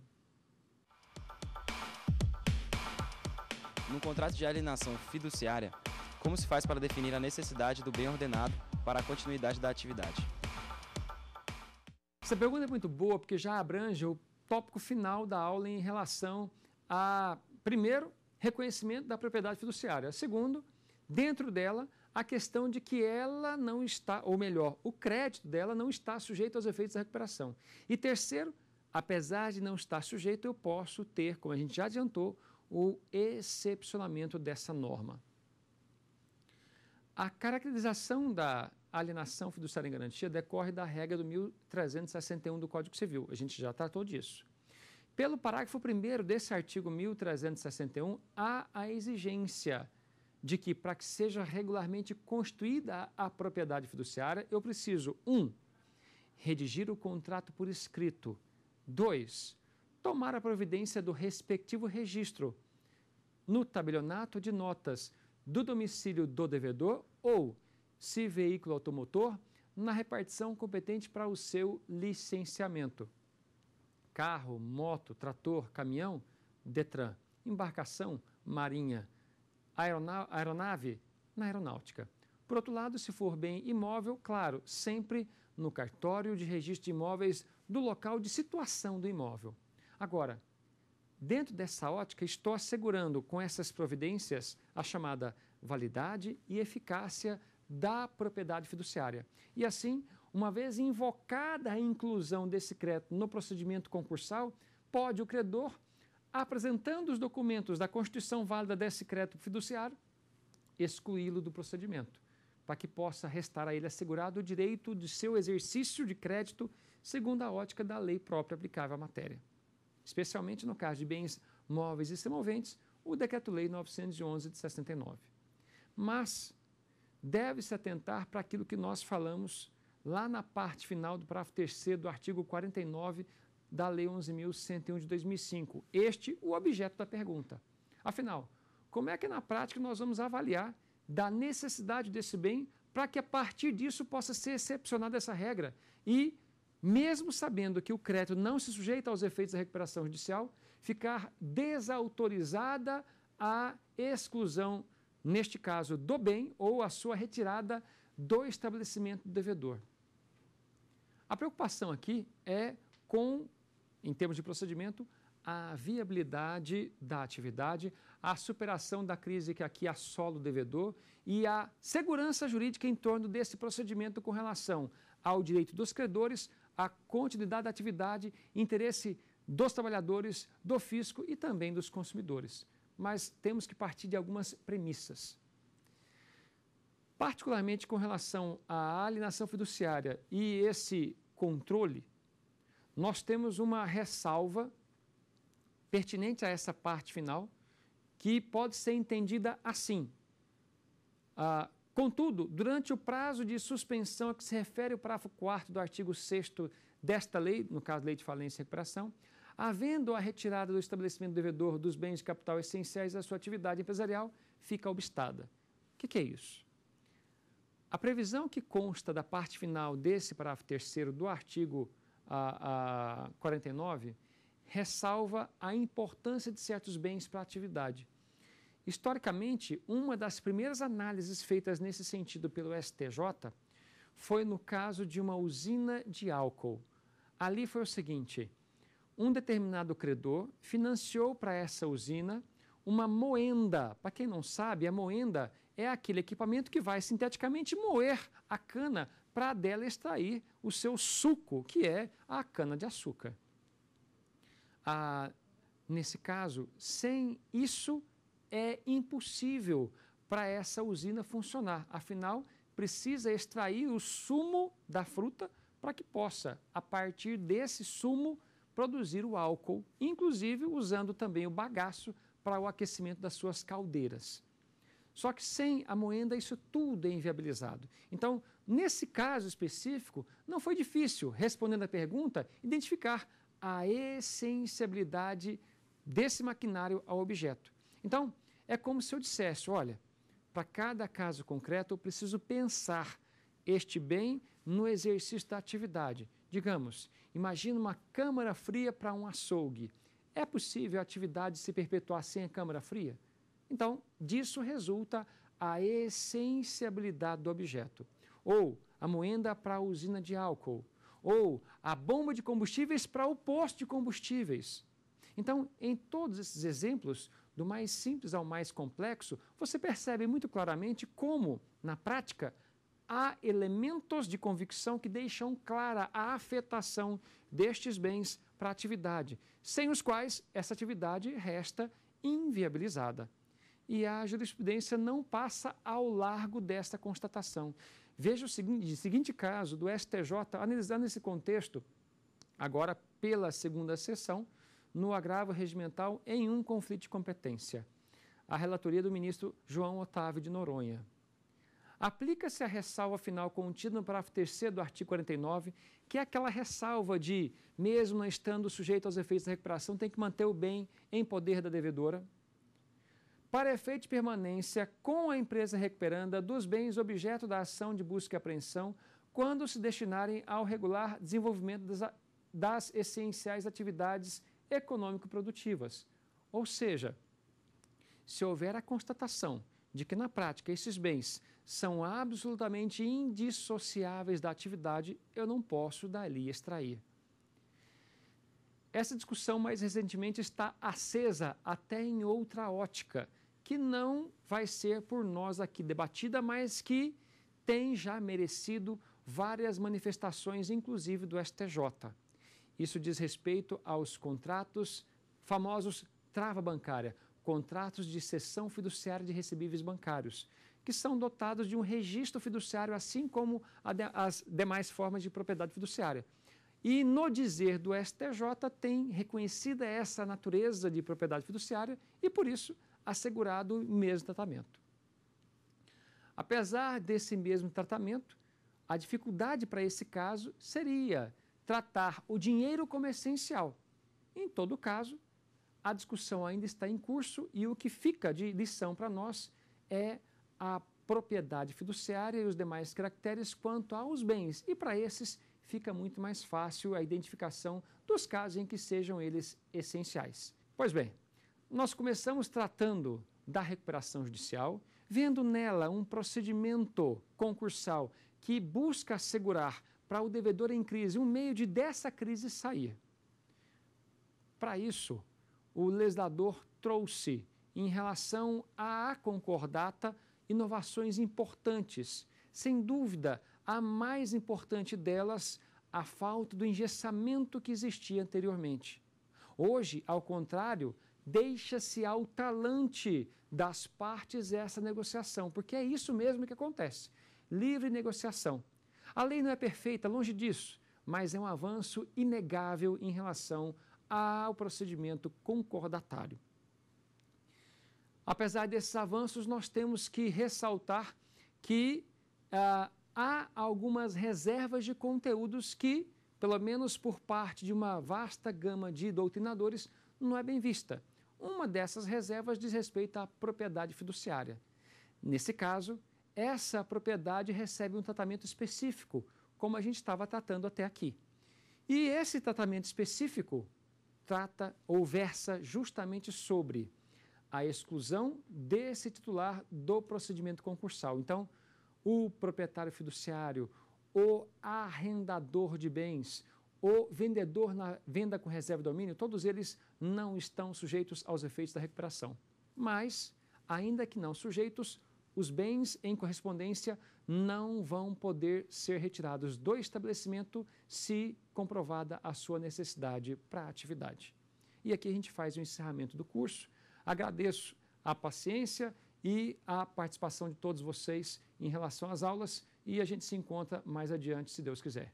No contrato de alienação fiduciária, como se faz para definir a necessidade do bem ordenado para a continuidade da atividade? Essa pergunta é muito boa porque já abrange o tópico final da aula em relação a, primeiro, reconhecimento da propriedade fiduciária. Segundo, dentro dela, a questão de que ela não está, ou melhor, o crédito dela não está sujeito aos efeitos da recuperação. E terceiro, apesar de não estar sujeito, eu posso ter, como a gente já adiantou, o excepcionamento dessa norma. A caracterização da alienação fiduciária em garantia decorre da regra do 1361 do Código Civil. A gente já tratou disso. Pelo parágrafo 1 desse artigo 1361, há a exigência de que, para que seja regularmente constituída a propriedade fiduciária, eu preciso, um, redigir o contrato por escrito, dois, tomar a providência do respectivo registro no tabelionato de notas do domicílio do devedor ou, se veículo automotor, na repartição competente para o seu licenciamento carro, moto, trator, caminhão, Detran, embarcação, marinha, aeronave, na aeronáutica. Por outro lado, se for bem imóvel, claro, sempre no cartório de registro de imóveis do local de situação do imóvel. Agora, dentro dessa ótica, estou assegurando com essas providências a chamada validade e eficácia da propriedade fiduciária. E assim, uma vez invocada a inclusão desse crédito no procedimento concursal, pode o credor, apresentando os documentos da constituição válida desse crédito fiduciário, excluí-lo do procedimento, para que possa restar a ele assegurado o direito de seu exercício de crédito segundo a ótica da lei própria aplicável à matéria. Especialmente no caso de bens móveis e semoventes, o Decreto-Lei 911 de 69. Mas deve-se atentar para aquilo que nós falamos lá na parte final do parágrafo 3 do artigo 49 da Lei 11.101 de 2005. Este o objeto da pergunta. Afinal, como é que na prática nós vamos avaliar da necessidade desse bem para que a partir disso possa ser excepcionada essa regra? E, mesmo sabendo que o crédito não se sujeita aos efeitos da recuperação judicial, ficar desautorizada a exclusão, neste caso, do bem ou a sua retirada do estabelecimento do devedor. A preocupação aqui é com, em termos de procedimento, a viabilidade da atividade, a superação da crise que aqui assola o devedor e a segurança jurídica em torno desse procedimento com relação ao direito dos credores, à continuidade da atividade, interesse dos trabalhadores, do fisco e também dos consumidores. Mas temos que partir de algumas premissas. Particularmente com relação à alienação fiduciária e esse controle, nós temos uma ressalva pertinente a essa parte final, que pode ser entendida assim. Ah, contudo, durante o prazo de suspensão a que se refere o parágrafo 4 do artigo 6 desta lei, no caso Lei de Falência e Recuperação, havendo a retirada do estabelecimento devedor dos bens de capital essenciais da sua atividade empresarial, fica obstada. O que, que é isso? A previsão que consta da parte final desse parágrafo terceiro do artigo a, a 49 ressalva a importância de certos bens para a atividade. Historicamente, uma das primeiras análises feitas nesse sentido pelo STJ foi no caso de uma usina de álcool. Ali foi o seguinte: um determinado credor financiou para essa usina uma moenda. Para quem não sabe, a moenda é aquele equipamento que vai sinteticamente moer a cana para dela extrair o seu suco, que é a cana-de-açúcar. Ah, nesse caso, sem isso é impossível para essa usina funcionar. Afinal, precisa extrair o sumo da fruta para que possa, a partir desse sumo, produzir o álcool, inclusive usando também o bagaço para o aquecimento das suas caldeiras. Só que sem a moenda isso tudo é inviabilizado. Então, nesse caso específico, não foi difícil, respondendo à pergunta, identificar a essenciabilidade desse maquinário ao objeto. Então, é como se eu dissesse, olha, para cada caso concreto eu preciso pensar este bem no exercício da atividade. Digamos, imagina uma câmara fria para um açougue. É possível a atividade se perpetuar sem a câmara fria? Então, disso resulta a essenciabilidade do objeto, ou a moenda para a usina de álcool, ou a bomba de combustíveis para o posto de combustíveis. Então, em todos esses exemplos, do mais simples ao mais complexo, você percebe muito claramente como, na prática, há elementos de convicção que deixam clara a afetação destes bens para a atividade, sem os quais essa atividade resta inviabilizada e a jurisprudência não passa ao largo desta constatação. Veja o seguinte, seguinte caso do STJ, analisando esse contexto, agora pela segunda sessão, no agravo regimental em um conflito de competência. A relatoria do ministro João Otávio de Noronha. Aplica-se a ressalva final contida no parágrafo 3 do artigo 49, que é aquela ressalva de, mesmo não estando sujeito aos efeitos da recuperação, tem que manter o bem em poder da devedora, para efeito de permanência com a empresa recuperanda dos bens objeto da ação de busca e apreensão, quando se destinarem ao regular desenvolvimento das, das essenciais atividades econômico-produtivas. Ou seja, se houver a constatação de que, na prática, esses bens são absolutamente indissociáveis da atividade, eu não posso dali extrair. Essa discussão, mais recentemente, está acesa até em outra ótica que não vai ser por nós aqui debatida, mas que tem já merecido várias manifestações, inclusive do STJ. Isso diz respeito aos contratos famosos trava bancária, contratos de cessão fiduciária de recebíveis bancários, que são dotados de um registro fiduciário, assim como as demais formas de propriedade fiduciária. E no dizer do STJ tem reconhecida essa natureza de propriedade fiduciária e, por isso, assegurado o mesmo tratamento. Apesar desse mesmo tratamento, a dificuldade para esse caso seria tratar o dinheiro como essencial. Em todo caso, a discussão ainda está em curso e o que fica de lição para nós é a propriedade fiduciária e os demais caracteres quanto aos bens. E para esses, fica muito mais fácil a identificação dos casos em que sejam eles essenciais. Pois bem, nós começamos tratando da recuperação judicial, vendo nela um procedimento concursal que busca assegurar para o devedor em crise um meio de dessa crise sair. Para isso, o legislador trouxe, em relação à concordata, inovações importantes. Sem dúvida, a mais importante delas, a falta do engessamento que existia anteriormente. Hoje, ao contrário, deixa-se ao talante das partes essa negociação, porque é isso mesmo que acontece. Livre negociação. A lei não é perfeita, longe disso, mas é um avanço inegável em relação ao procedimento concordatário. Apesar desses avanços, nós temos que ressaltar que ah, há algumas reservas de conteúdos que, pelo menos por parte de uma vasta gama de doutrinadores, não é bem vista. Uma dessas reservas diz respeito à propriedade fiduciária. Nesse caso, essa propriedade recebe um tratamento específico, como a gente estava tratando até aqui. E esse tratamento específico trata ou versa justamente sobre a exclusão desse titular do procedimento concursal. Então, o proprietário fiduciário, o arrendador de bens, o vendedor na venda com reserva de domínio, todos eles não estão sujeitos aos efeitos da recuperação. Mas, ainda que não sujeitos, os bens em correspondência não vão poder ser retirados do estabelecimento se comprovada a sua necessidade para a atividade. E aqui a gente faz o encerramento do curso. Agradeço a paciência e a participação de todos vocês em relação às aulas e a gente se encontra mais adiante, se Deus quiser.